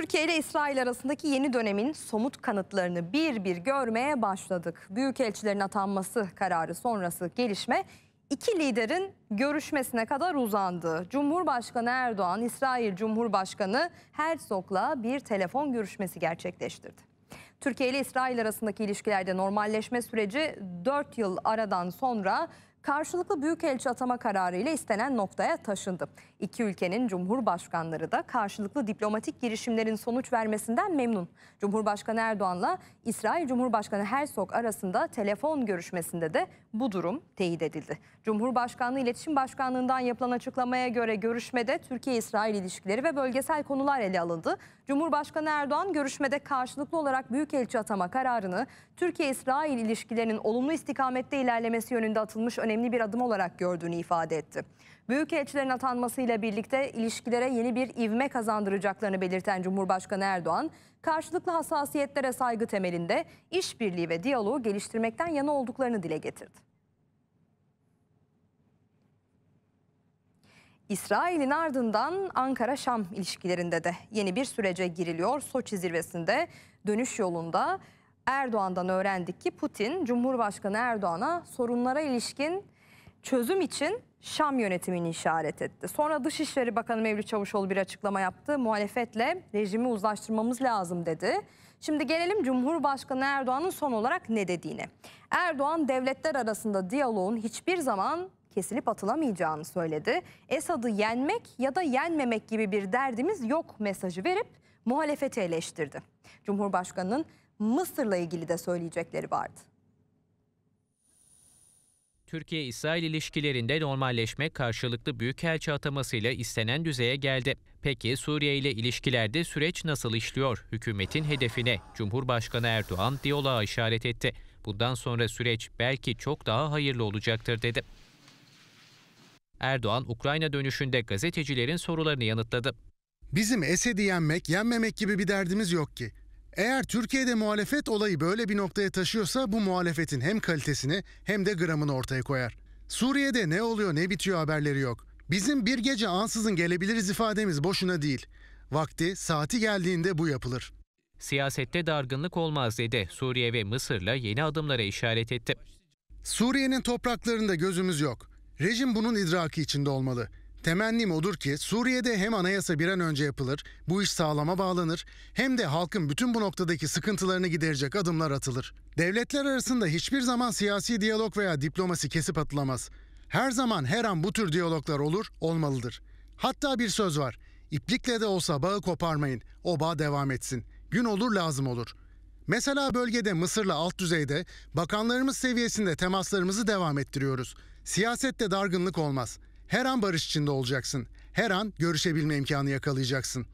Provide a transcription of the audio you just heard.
Türkiye ile İsrail arasındaki yeni dönemin somut kanıtlarını bir bir görmeye başladık. Büyükelçilerin atanması kararı sonrası gelişme iki liderin görüşmesine kadar uzandı. Cumhurbaşkanı Erdoğan, İsrail Cumhurbaşkanı Herzog'la bir telefon görüşmesi gerçekleştirdi. Türkiye ile İsrail arasındaki ilişkilerde normalleşme süreci 4 yıl aradan sonra karşılıklı büyükelçi atama kararıyla istenen noktaya taşındı. İki ülkenin cumhurbaşkanları da karşılıklı diplomatik girişimlerin sonuç vermesinden memnun. Cumhurbaşkanı Erdoğan'la İsrail Cumhurbaşkanı Herzog arasında telefon görüşmesinde de bu durum teyit edildi. Cumhurbaşkanlığı İletişim Başkanlığı'ndan yapılan açıklamaya göre görüşmede Türkiye-İsrail ilişkileri ve bölgesel konular ele alındı. Cumhurbaşkanı Erdoğan görüşmede karşılıklı olarak büyükelçi atama kararını Türkiye-İsrail ilişkilerinin olumlu istikamette ilerlemesi yönünde atılmış önemli önemli bir adım olarak gördüğünü ifade etti. Büyükelçilerin atanmasıyla birlikte ilişkilere yeni bir ivme kazandıracaklarını belirten Cumhurbaşkanı Erdoğan, karşılıklı hassasiyetlere saygı temelinde işbirliği ve diyaloğu geliştirmekten yana olduklarını dile getirdi. İsrail'in ardından Ankara-Şam ilişkilerinde de yeni bir sürece giriliyor. Soçi zirvesinde dönüş yolunda Erdoğan'dan öğrendik ki Putin Cumhurbaşkanı Erdoğan'a sorunlara ilişkin çözüm için Şam yönetimini işaret etti. Sonra Dışişleri Bakanı Mevlüt Çavuşoğlu bir açıklama yaptı. Muhalefetle rejimi uzlaştırmamız lazım dedi. Şimdi gelelim Cumhurbaşkanı Erdoğan'ın son olarak ne dediğine. Erdoğan devletler arasında diyaloğun hiçbir zaman kesilip atılamayacağını söyledi. Esad'ı yenmek ya da yenmemek gibi bir derdimiz yok mesajı verip muhalefeti eleştirdi. Cumhurbaşkanının Mısır'la ilgili de söyleyecekleri vardı. Türkiye-İsrail ilişkilerinde normalleşme karşılıklı büyükelçi atamasıyla istenen düzeye geldi. Peki Suriye ile ilişkilerde süreç nasıl işliyor? Hükümetin hedefine Cumhurbaşkanı Erdoğan diyaloğa işaret etti. Bundan sonra süreç belki çok daha hayırlı olacaktır dedi. Erdoğan Ukrayna dönüşünde gazetecilerin sorularını yanıtladı. Bizim Esed'i yenmek, yenmemek gibi bir derdimiz yok ki. Eğer Türkiye'de muhalefet olayı böyle bir noktaya taşıyorsa bu muhalefetin hem kalitesini hem de gramını ortaya koyar. Suriye'de ne oluyor ne bitiyor haberleri yok. Bizim bir gece ansızın gelebiliriz ifademiz boşuna değil. Vakti, saati geldiğinde bu yapılır. Siyasette dargınlık olmaz dedi. Suriye ve Mısır'la yeni adımlara işaret etti. Suriye'nin topraklarında gözümüz yok. Rejim bunun idraki içinde olmalı. Temennim odur ki Suriye'de hem anayasa bir an önce yapılır, bu iş sağlama bağlanır, hem de halkın bütün bu noktadaki sıkıntılarını giderecek adımlar atılır. Devletler arasında hiçbir zaman siyasi diyalog veya diplomasi kesip atılamaz. Her zaman her an bu tür diyaloglar olur, olmalıdır. Hatta bir söz var. İplikle de olsa bağı koparmayın. O bağ devam etsin. Gün olur lazım olur. Mesela bölgede Mısır'la alt düzeyde bakanlarımız seviyesinde temaslarımızı devam ettiriyoruz. Siyasette dargınlık olmaz. Her an barış içinde olacaksın. Her an görüşebilme imkanı yakalayacaksın.